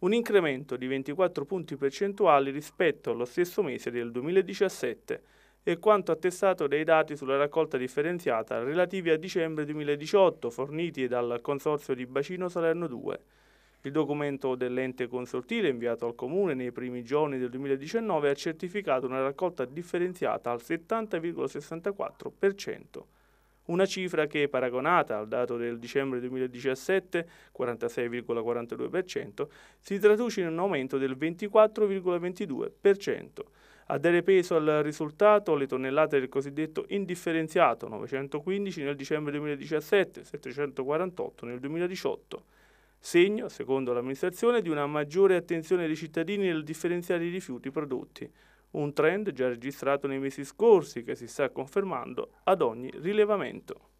un incremento di 24 punti percentuali rispetto allo stesso mese del 2017 e quanto attestato dai dati sulla raccolta differenziata relativi a dicembre 2018 forniti dal Consorzio di Bacino Salerno 2. Il documento dell'ente consortile inviato al Comune nei primi giorni del 2019 ha certificato una raccolta differenziata al 70,64% una cifra che paragonata al dato del dicembre 2017, 46,42%, si traduce in un aumento del 24,22%. A dare peso al risultato le tonnellate del cosiddetto indifferenziato 915 nel dicembre 2017, 748 nel 2018 segno, secondo l'amministrazione, di una maggiore attenzione dei cittadini nel differenziare i rifiuti prodotti, un trend già registrato nei mesi scorsi che si sta confermando ad ogni rilevamento.